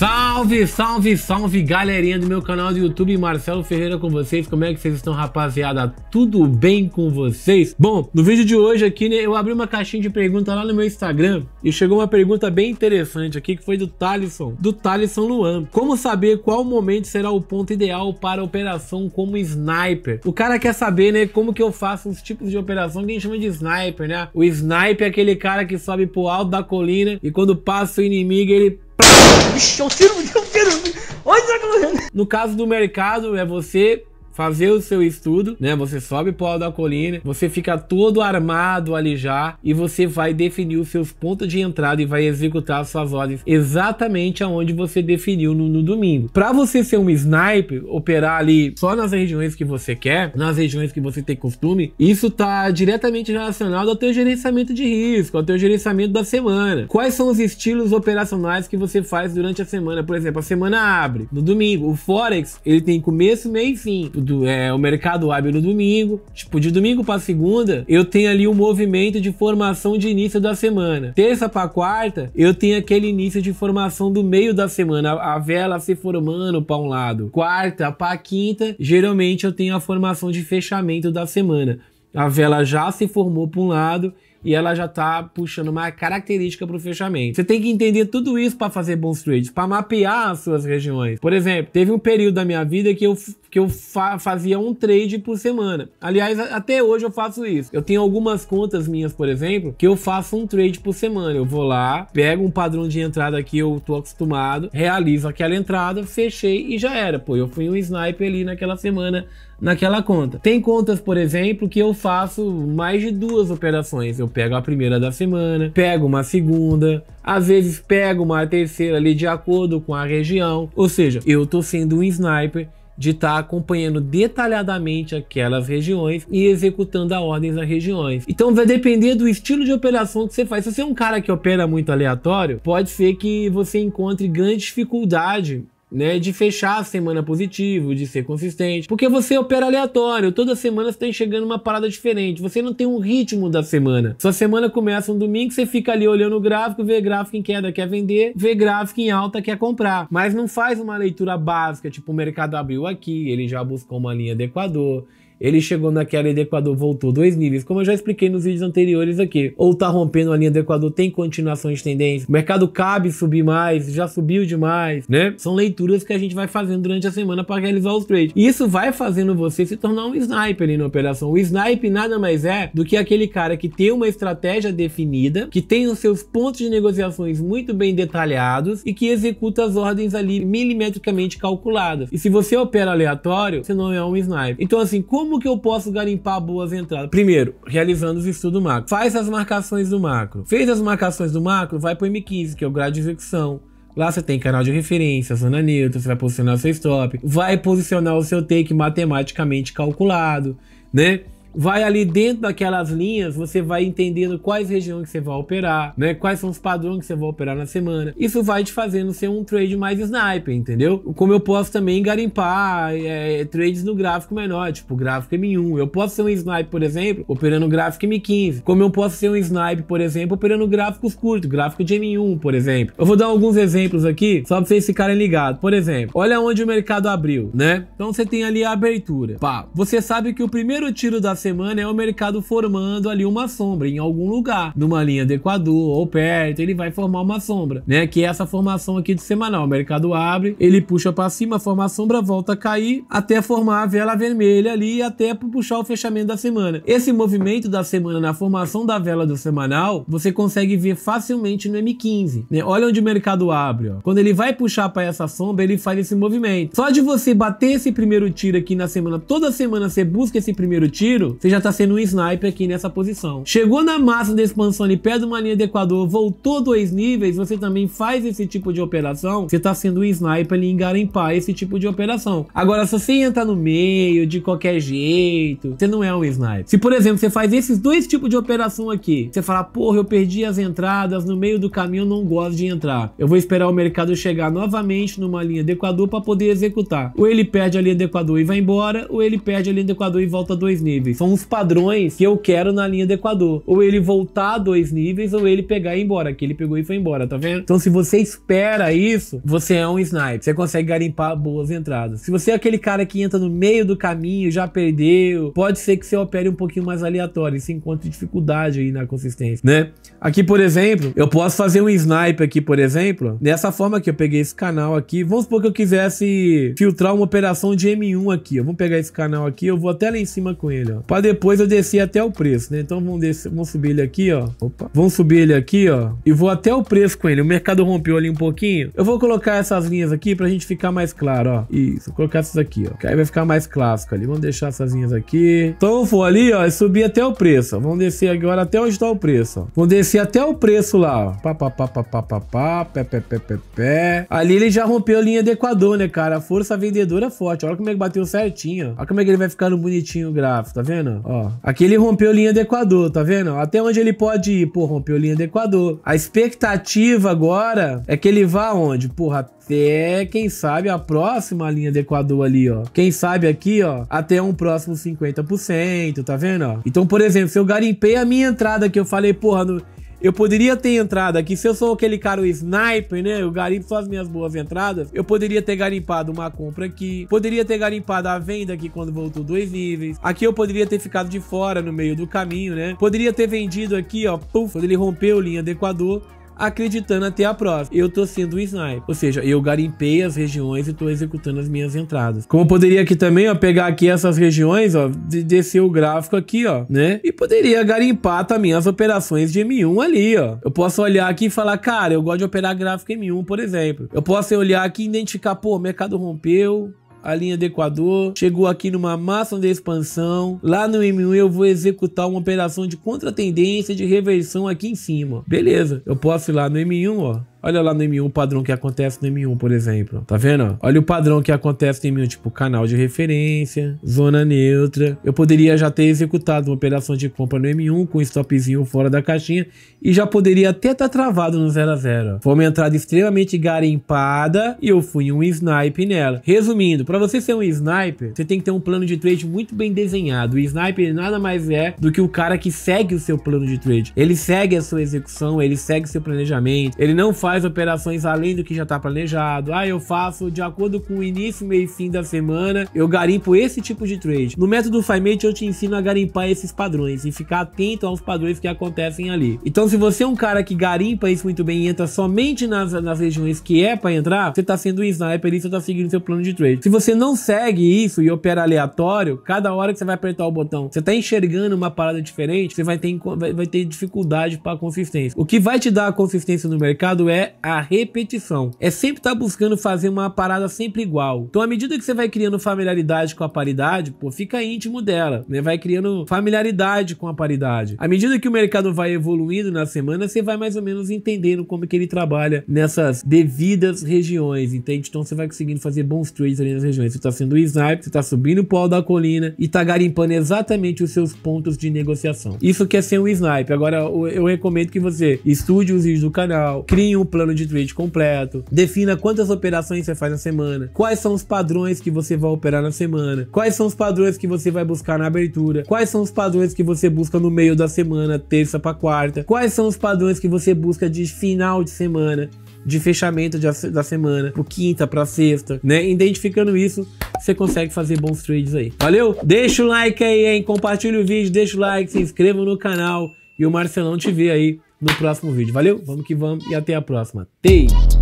Salve, salve, salve galerinha do meu canal do YouTube, Marcelo Ferreira com vocês, como é que vocês estão rapaziada? Tudo bem com vocês? Bom, no vídeo de hoje aqui, né, eu abri uma caixinha de pergunta lá no meu Instagram e chegou uma pergunta bem interessante aqui que foi do Talisson, do Talisson Luan. Como saber qual momento será o ponto ideal para operação como sniper? O cara quer saber, né, como que eu faço os tipos de operação que a gente chama de sniper, né? O sniper é aquele cara que sobe pro alto da colina e quando passa o inimigo ele Vixe, é é eu tiro, eu tiro. Onde tá correndo? No caso do mercado, é você fazer o seu estudo, né? Você sobe pro alto da colina, você fica todo armado ali já e você vai definir os seus pontos de entrada e vai executar as suas ordens exatamente aonde você definiu no, no domingo. Para você ser um sniper, operar ali só nas regiões que você quer, nas regiões que você tem costume, isso tá diretamente relacionado ao teu gerenciamento de risco, ao teu gerenciamento da semana. Quais são os estilos operacionais que você faz durante a semana? Por exemplo, a semana abre no domingo. O Forex, ele tem começo, meio e fim do, é, o mercado abre no domingo. Tipo, de domingo para segunda, eu tenho ali o um movimento de formação de início da semana. Terça para quarta, eu tenho aquele início de formação do meio da semana, a, a vela se formando para um lado. Quarta para quinta, geralmente eu tenho a formação de fechamento da semana. A vela já se formou para um lado e ela já tá puxando uma característica para o fechamento. Você tem que entender tudo isso para fazer bons trades, para mapear as suas regiões. Por exemplo, teve um período da minha vida que eu que eu fa fazia um trade por semana. Aliás, até hoje eu faço isso. Eu tenho algumas contas minhas, por exemplo, que eu faço um trade por semana. Eu vou lá, pego um padrão de entrada que eu tô acostumado, realizo aquela entrada, fechei e já era. Pô, eu fui um sniper ali naquela semana naquela conta. Tem contas, por exemplo, que eu faço mais de duas operações. Eu pego a primeira da semana, pego uma segunda, às vezes pego uma terceira ali de acordo com a região. Ou seja, eu tô sendo um sniper de estar tá acompanhando detalhadamente aquelas regiões e executando a ordem nas regiões. Então vai depender do estilo de operação que você faz. Se você é um cara que opera muito aleatório, pode ser que você encontre grande dificuldade né? De fechar a semana positivo, de ser consistente. Porque você opera aleatório, toda semana você tá enxergando uma parada diferente. Você não tem um ritmo da semana. Sua semana começa um domingo, você fica ali olhando o gráfico, vê gráfico em queda, quer vender, vê gráfico em alta, quer comprar. Mas não faz uma leitura básica, tipo o mercado abriu aqui, ele já buscou uma linha de Equador ele chegou naquela e do Equador voltou dois níveis, como eu já expliquei nos vídeos anteriores aqui. Ou tá rompendo a linha do Equador, tem continuação de tendência, o mercado cabe subir mais, já subiu demais, né? São leituras que a gente vai fazendo durante a semana para realizar os trades. E isso vai fazendo você se tornar um sniper ali na operação. O sniper nada mais é do que aquele cara que tem uma estratégia definida, que tem os seus pontos de negociações muito bem detalhados e que executa as ordens ali milimetricamente calculadas. E se você opera aleatório, você não é um sniper. Então assim, como como que eu posso garimpar boas entradas? Primeiro, realizando os estudos macro. Faz as marcações do macro. Fez as marcações do macro, vai para o M15, que é o grau de execução. Lá você tem canal de referência, zona neutra, você vai posicionar seu stop, vai posicionar o seu take matematicamente calculado, né? vai ali dentro daquelas linhas, você vai entendendo quais regiões que você vai operar, né? Quais são os padrões que você vai operar na semana. Isso vai te fazendo ser um trade mais sniper, entendeu? Como eu posso também garimpar é, trades no gráfico menor, tipo gráfico M1. Eu posso ser um sniper, por exemplo, operando gráfico M15. Como eu posso ser um sniper, por exemplo, operando gráficos curtos, gráfico de M1, por exemplo. Eu vou dar alguns exemplos aqui, só pra vocês ficarem ligados. Por exemplo, olha onde o mercado abriu, né? Então você tem ali a abertura. Pá, você sabe que o primeiro tiro da semana é o mercado formando ali uma sombra em algum lugar, numa linha do Equador ou perto, ele vai formar uma sombra, né? Que é essa formação aqui de semanal. O mercado abre, ele puxa para cima, forma a sombra, volta a cair até formar a vela vermelha ali até puxar o fechamento da semana. Esse movimento da semana na formação da vela do semanal, você consegue ver facilmente no M15, né? Olha onde o mercado abre, ó. Quando ele vai puxar para essa sombra, ele faz esse movimento. Só de você bater esse primeiro tiro aqui na semana, toda semana você busca esse primeiro tiro, você já está sendo um sniper aqui nessa posição. Chegou na massa da expansão ali perto de uma linha de Equador, voltou dois níveis, você também faz esse tipo de operação, você está sendo um sniper ali em garimpar esse tipo de operação. Agora, se você entrar no meio de qualquer jeito, você não é um sniper. Se, por exemplo, você faz esses dois tipos de operação aqui, você fala, porra, eu perdi as entradas, no meio do caminho eu não gosto de entrar. Eu vou esperar o mercado chegar novamente numa linha de Equador para poder executar. Ou ele perde a linha de Equador e vai embora, ou ele perde a linha de Equador e volta dois níveis. São os padrões que eu quero na linha do Equador. Ou ele voltar dois níveis, ou ele pegar e ir embora. Que ele pegou e foi embora, tá vendo? Então, se você espera isso, você é um sniper. Você consegue garimpar boas entradas. Se você é aquele cara que entra no meio do caminho, já perdeu, pode ser que você opere um pouquinho mais aleatório e se encontre dificuldade aí na consistência, né? Aqui, por exemplo, eu posso fazer um sniper aqui, por exemplo, dessa forma que eu peguei esse canal aqui. Vamos supor que eu quisesse filtrar uma operação de M1 aqui. Eu vou pegar esse canal aqui, eu vou até lá em cima com ele, ó para depois eu descer até o preço, né? Então vamos, descer, vamos subir ele aqui, ó. Opa. Vamos subir ele aqui, ó. E vou até o preço com ele. O mercado rompeu ali um pouquinho. Eu vou colocar essas linhas aqui pra gente ficar mais claro, ó. Isso, vou colocar essas aqui, ó. Que aí vai ficar mais clássico ali. Vamos deixar essas linhas aqui. Então eu vou ali, ó, e subir até o preço. Ó. Vamos descer agora até onde tá o preço, ó. Vamos descer até o preço lá, ó. Pá, pá, pá, pá, pá, pá, pá, pé, pé, pé, pé, pé. Ali ele já rompeu a linha do Equador, né, cara? A força vendedora é forte. Olha como é que bateu certinho. Olha como é que ele vai ficando bonitinho o gráfico, tá vendo? vendo? Ó, aqui ele rompeu linha do Equador, tá vendo? Até onde ele pode ir? Pô, rompeu linha do Equador. A expectativa agora é que ele vá onde? Porra, até, quem sabe, a próxima linha do Equador ali, ó. Quem sabe aqui, ó, até um próximo 50%, tá vendo, ó? Então, por exemplo, se eu garimpei a minha entrada que eu falei, porra, no eu poderia ter entrado aqui, se eu sou aquele cara o sniper, né? Eu garimpo só as minhas boas entradas. Eu poderia ter garimpado uma compra aqui. Poderia ter garimpado a venda aqui quando voltou dois níveis. Aqui eu poderia ter ficado de fora no meio do caminho, né? Poderia ter vendido aqui, ó. quando ele rompeu linha do Equador acreditando até a próxima. Eu tô sendo um sniper. Ou seja, eu garimpei as regiões e tô executando as minhas entradas. Como eu poderia aqui também, ó, pegar aqui essas regiões, ó, de descer o gráfico aqui, ó, né? E poderia garimpar também as operações de M1 ali, ó. Eu posso olhar aqui e falar, cara, eu gosto de operar gráfico M1, por exemplo. Eu posso olhar aqui e identificar, pô, mercado rompeu, a linha do Equador, chegou aqui numa massa de expansão. Lá no M1 eu vou executar uma operação de contratendência de reversão aqui em cima. Beleza, eu posso ir lá no M1, ó, Olha lá no M1 o padrão que acontece no M1, por exemplo. Tá vendo? Olha o padrão que acontece no M1, tipo canal de referência, zona neutra. Eu poderia já ter executado uma operação de compra no M1 com um stopzinho fora da caixinha e já poderia até estar tá travado no 0 a 0. Foi uma entrada extremamente garimpada e eu fui um snipe nela. Resumindo, para você ser um sniper, você tem que ter um plano de trade muito bem desenhado. O sniper nada mais é do que o cara que segue o seu plano de trade. Ele segue a sua execução, ele segue o seu planejamento, ele não faz faz operações além do que já está planejado. Ah, eu faço de acordo com o início, meio e fim da semana. Eu garimpo esse tipo de trade. No método FiMate eu te ensino a garimpar esses padrões e ficar atento aos padrões que acontecem ali. Então, se você é um cara que garimpa isso muito bem e entra somente nas, nas regiões que é para entrar, você está sendo sniper e você está seguindo seu plano de trade. Se você não segue isso e opera aleatório, cada hora que você vai apertar o botão, você está enxergando uma parada diferente, você vai ter, vai ter dificuldade para consistência. O que vai te dar a consistência no mercado é é a repetição. É sempre estar tá buscando fazer uma parada sempre igual. Então, à medida que você vai criando familiaridade com a paridade, pô, fica íntimo dela, né? Vai criando familiaridade com a paridade. À medida que o mercado vai evoluindo na semana, você vai mais ou menos entendendo como que ele trabalha nessas devidas regiões, entende? Então, você vai conseguindo fazer bons trades ali nas regiões. Você está sendo snipe, você está subindo o pó da colina e está garimpando exatamente os seus pontos de negociação. Isso quer é ser um snipe. Agora, eu recomendo que você estude os vídeos do canal, crie um plano de trade completo, defina quantas operações você faz na semana, quais são os padrões que você vai operar na semana, quais são os padrões que você vai buscar na abertura, quais são os padrões que você busca no meio da semana, terça para quarta, quais são os padrões que você busca de final de semana, de fechamento de, da semana, pro quinta, para sexta, né? Identificando isso, você consegue fazer bons trades aí. Valeu? Deixa o like aí, hein? Compartilha o vídeo, deixa o like, se inscreva no canal e o Marcelão te vê aí no próximo vídeo. Valeu, vamos que vamos e até a próxima. Tchau!